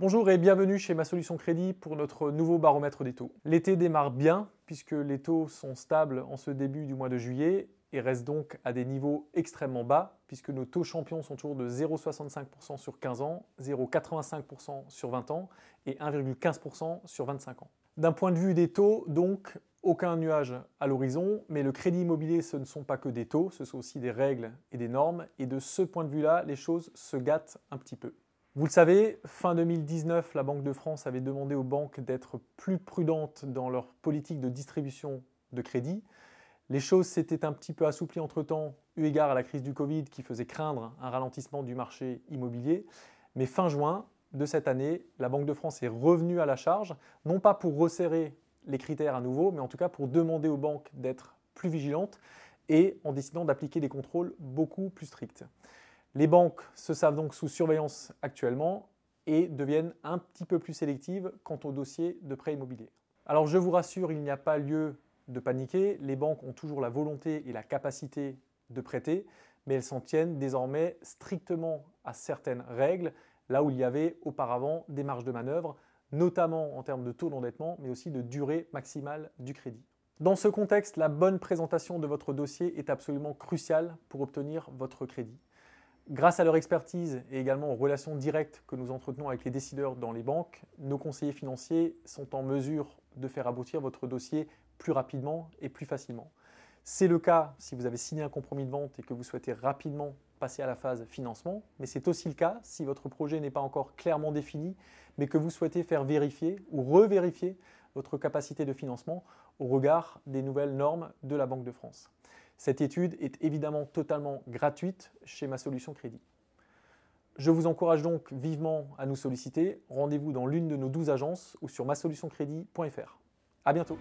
Bonjour et bienvenue chez Ma Solution Crédit pour notre nouveau baromètre des taux. L'été démarre bien puisque les taux sont stables en ce début du mois de juillet et restent donc à des niveaux extrêmement bas puisque nos taux champions sont toujours de 0,65% sur 15 ans, 0,85% sur 20 ans et 1,15% sur 25 ans. D'un point de vue des taux, donc, aucun nuage à l'horizon, mais le crédit immobilier, ce ne sont pas que des taux, ce sont aussi des règles et des normes, et de ce point de vue-là, les choses se gâtent un petit peu. Vous le savez, fin 2019, la Banque de France avait demandé aux banques d'être plus prudentes dans leur politique de distribution de crédit. Les choses s'étaient un petit peu assouplies entre-temps, eu égard à la crise du Covid qui faisait craindre un ralentissement du marché immobilier. Mais fin juin de cette année, la Banque de France est revenue à la charge, non pas pour resserrer les critères à nouveau, mais en tout cas pour demander aux banques d'être plus vigilantes et en décidant d'appliquer des contrôles beaucoup plus stricts. Les banques se savent donc sous surveillance actuellement et deviennent un petit peu plus sélectives quant aux dossiers de prêt immobilier. Alors je vous rassure, il n'y a pas lieu de paniquer, les banques ont toujours la volonté et la capacité de prêter, mais elles s'en tiennent désormais strictement à certaines règles, là où il y avait auparavant des marges de manœuvre, notamment en termes de taux d'endettement, mais aussi de durée maximale du crédit. Dans ce contexte, la bonne présentation de votre dossier est absolument cruciale pour obtenir votre crédit. Grâce à leur expertise et également aux relations directes que nous entretenons avec les décideurs dans les banques, nos conseillers financiers sont en mesure de faire aboutir votre dossier plus rapidement et plus facilement. C'est le cas si vous avez signé un compromis de vente et que vous souhaitez rapidement passer à la phase financement, mais c'est aussi le cas si votre projet n'est pas encore clairement défini, mais que vous souhaitez faire vérifier ou revérifier votre capacité de financement au regard des nouvelles normes de la Banque de France. Cette étude est évidemment totalement gratuite chez ma solution crédit. Je vous encourage donc vivement à nous solliciter. Rendez-vous dans l'une de nos douze agences ou sur masolutioncrédit.fr. À bientôt.